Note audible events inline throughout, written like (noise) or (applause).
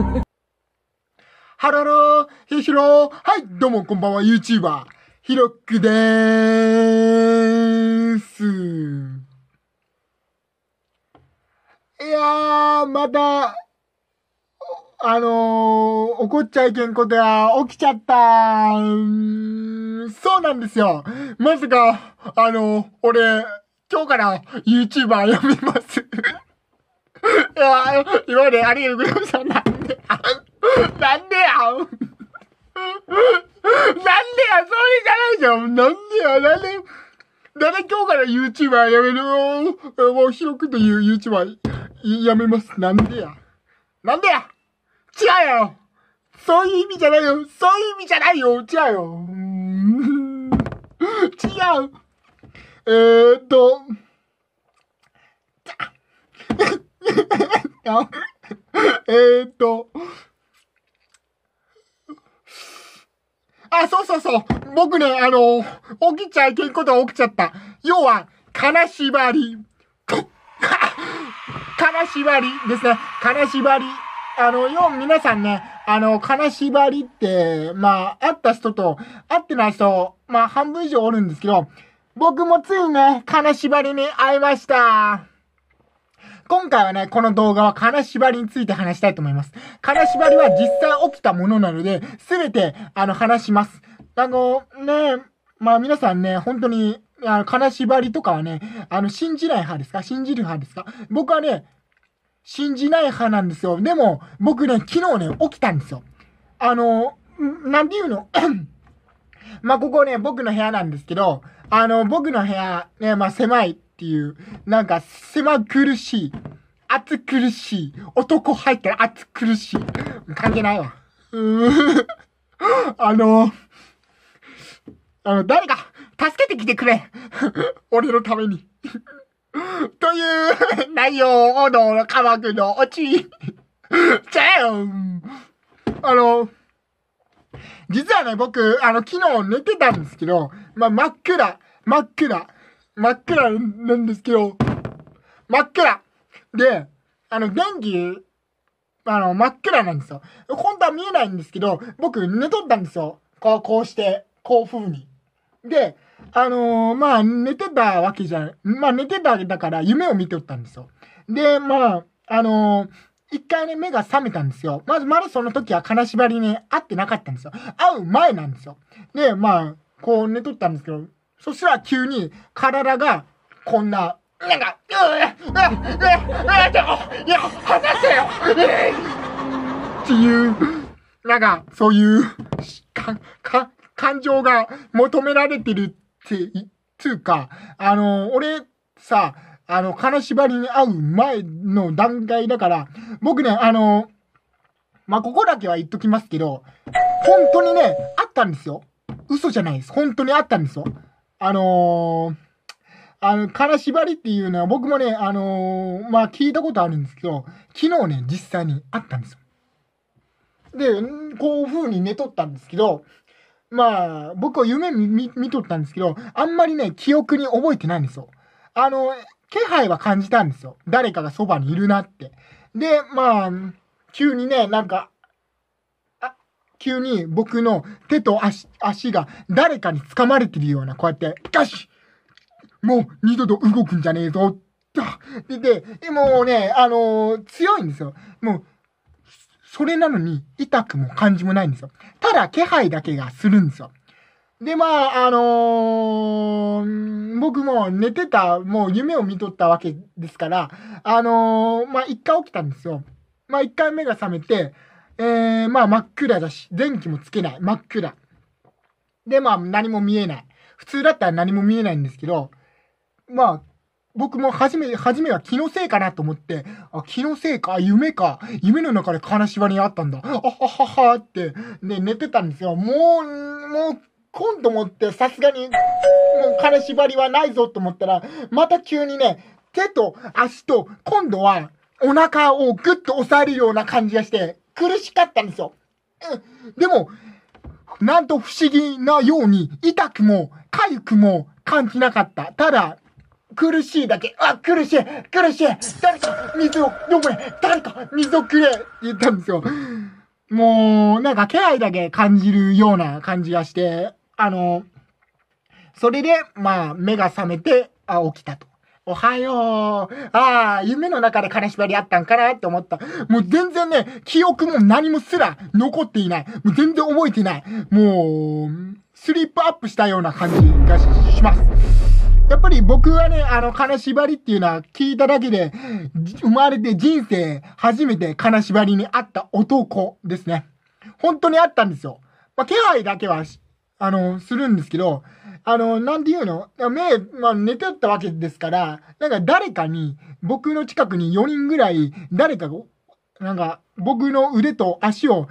(laughs) ハロロー、ひひろー。はい、どうもこんばんは、YouTuber、ひろっくでーす。いやー、また、あのー、怒っちゃいけんことや、起きちゃったー。そうなんですよ。まさか、あのー、俺、今日から YouTuber やめます。(laughs) いやー、今までありがとうございました。で (laughs) やなんでやん (laughs) なんでやそれじゃないじゃんなんでやなんでなんで今日から YouTuber やめるよもうヒくという YouTuber やめます。なんでやなんでや違うよそういう意味じゃないよそういう意味じゃないよ違うよ違うえー、っと。(laughs) (laughs) えっと。あ、そうそうそう。僕ね、あのー、起きちゃいけんことが起きちゃった。要は、金縛り。金縛りですね。金縛り。あの、要は皆さんね、あの、金縛りって、まあ、会った人と、会ってない人、まあ、半分以上おるんですけど、僕もついね、金縛りに会いました。今回はね、この動画は金縛りについて話したいと思います。金縛りは実際起きたものなので、すべて、あの、話します。あの、ね、まあ皆さんね、本当に、あの、金縛りとかはね、あの、信じない派ですか信じる派ですか僕はね、信じない派なんですよ。でも、僕ね、昨日ね、起きたんですよ。あの、なんて言うの (clears throat) まあ、ここね、僕の部屋なんですけど、あの、僕の部屋、ね、まあ、狭いっていう、なんか狭苦しい、暑苦しい、男入ったら暑苦しい。関係ないわ。(laughs) あの、あの、誰か、助けてきてくれ (laughs) 俺のために (laughs) という内容の科学のおち。じゃう。んあの、実はね、僕、あの、昨日寝てたんですけど、まあ、真っ暗、真っ暗。真っ暗なんですけど、真っ暗で、あの、電気、あの、真っ暗なんですよ。本当は見えないんですけど、僕寝とったんですよ。こう、こうして、こう風に。で、あのー、まあ、寝てたわけじゃない。まあ、寝てただから夢を見ておったんですよ。で、まあ、あのー一回ね、目が覚めたんですよ。まず、まだその時は金縛りに会ってなかったんですよ。会う前なんですよ。で、まあ、こう寝とったんですけど、そしたら急に体がこんな、なんか、うぅ、ぅぅ、ぅぅ、ぅぅいや、離せよ、っていう、なんか、そういう、か、か、感情が求められてるって、つうか、あの、俺、さ、あの、金縛りに会う前の段階だから、僕ね、あの、まあ、ここだけは言っときますけど、本当にね、あったんですよ。嘘じゃないです。本当にあったんですよ。あのーあの、金縛りっていうのは僕もね、あのー、まあ、聞いたことあるんですけど、昨日ね、実際にあったんですよ。で、こういう風に寝とったんですけど、まあ、僕は夢見見とったんですけど、あんまりね、記憶に覚えてないんですよ。あの、気配は感じたんですよ。誰かがそばにいるなって。で、まあ、急にね、なんか、急に僕の手と足、足が誰かに掴まれてるような、こうやって、ガシもう二度と動くんじゃねえぞと。で、で、でもうね、あのー、強いんですよ。もう、それなのに痛くも感じもないんですよ。ただ気配だけがするんですよ。で、まあ、あのー、僕も寝てた、もう夢を見とったわけですから、あのー、まあ、一回起きたんですよ。まあ、一回目が覚めて、えー、まあ真っ暗だし、電気もつけない。真っ暗。で、まあ何も見えない。普通だったら何も見えないんですけど、まあ、僕も初め、初めは気のせいかなと思って、あ、気のせいか、夢か、夢の中で金縛りにあったんだ。あはははって、ね、寝てたんですよ。もう、もう、今度もってさすがに、もう金縛りはないぞと思ったら、また急にね、手と足と、今度は、お腹をぐっと押さえるような感じがして、苦しかったんですよ。うん、でも、なんと不思議なように、痛くも、痒くも感じなかった。ただ、苦しいだけ。あ、苦しい苦しい誰か水を飲め誰か水をくれって言ったんですよ。もう、なんか気配だけ感じるような感じがして、あの、それで、まあ、目が覚めて、あ、起きたと。おはよう。ああ、夢の中で金縛りあったんかなって思った。もう全然ね、記憶も何もすら残っていない。もう全然覚えてない。もう、スリップアップしたような感じがします。やっぱり僕はね、あの、金縛りっていうのは聞いただけで、生まれて人生初めて金縛りにあった男ですね。本当にあったんですよ。まあ、手配だけは、あの、するんですけど、あの、なんて言うの目、まあ、寝てったわけですから、なんか誰かに、僕の近くに4人ぐらい、誰かが、なんか、僕の腕と足を、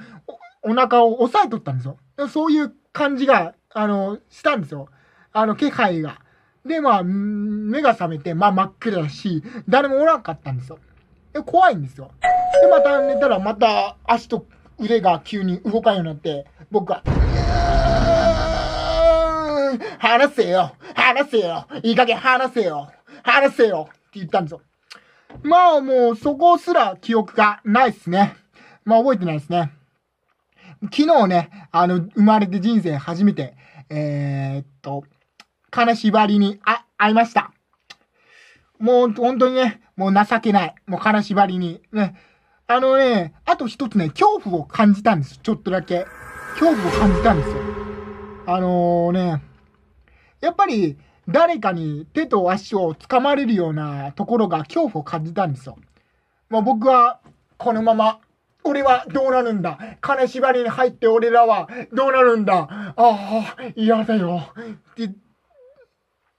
お腹を押さえとったんですよ。そういう感じが、あの、したんですよ。あの、気配が。で、まあ、目が覚めて、まあ、真っ暗だし、誰もおらんかったんですよ。で、怖いんですよ。で、また寝たら、また足と腕が急に動かんようになって、僕は、話せよ話せよいい加減話せよ話せよって言ったんですよ。まあもうそこすら記憶がないっすね。まあ覚えてないですね。昨日ね、あの、生まれて人生初めて、えー、っと、金縛りにあ会いました。もう本当にね、もう情けない。もう金縛りに。ね。あのね、あと一つね、恐怖を感じたんです。ちょっとだけ。恐怖を感じたんですよ。あのー、ね、やっぱり誰かに手と足を掴まれるようなところが恐怖を感じたんですよ。まあ、僕はこのまま俺はどうなるんだ金縛りに入って俺らはどうなるんだああ、嫌だよ。って、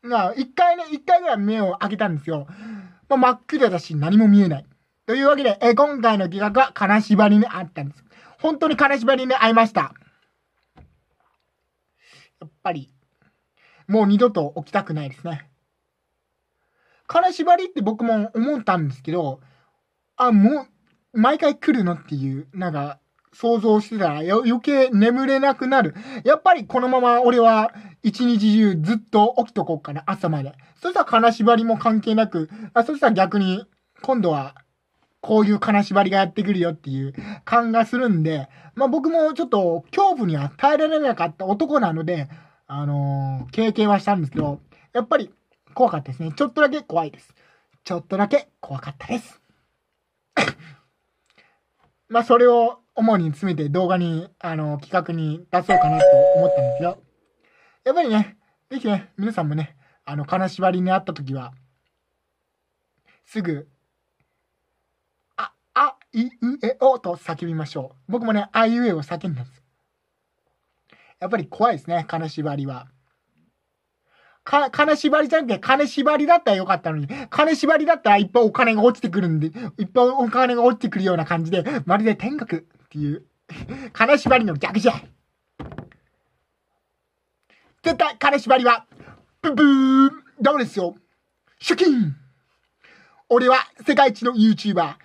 まあ、一回ね、一回ぐらい目を開けたんですよ。まあ、真っ暗だし何も見えない。というわけで、え今回の企画は金縛りにあったんです。本当に金縛りに会いました。やっぱり、もう二度と起きたくないですね。金縛りって僕も思ったんですけど、あ、もう、毎回来るのっていう、なんか、想像してたら余計眠れなくなる。やっぱりこのまま俺は一日中ずっと起きとこうかな、朝まで。そしたら金縛りも関係なく、あそしたら逆に今度はこういう金縛りがやってくるよっていう感がするんで、まあ僕もちょっと恐怖には耐えられなかった男なので、あのー、経験はしたんですけど、やっぱり怖かったですね。ちょっとだけ怖いです。ちょっとだけ怖かったです。(coughs) まあ、それを主に詰めて動画に、あのー、企画に出そうかなと思ったんですけど、やっぱりね、ぜひね、皆さんもね、あの、金縛りにあった時は、すぐ、あ、あ、い、う、え、おと叫びましょう。僕もね、あいうえを叫んだんです。やっぱり怖いですね、金縛りは。か、金縛りじゃなくて、金縛りだったらよかったのに、金縛りだったらいっぱいお金が落ちてくるんで、いっぱいお金が落ちてくるような感じで、まるで天国っていう、(laughs) 金縛りの逆じゃ絶対金縛りは、ブブーンダメですよ出勤俺は世界一の YouTuber。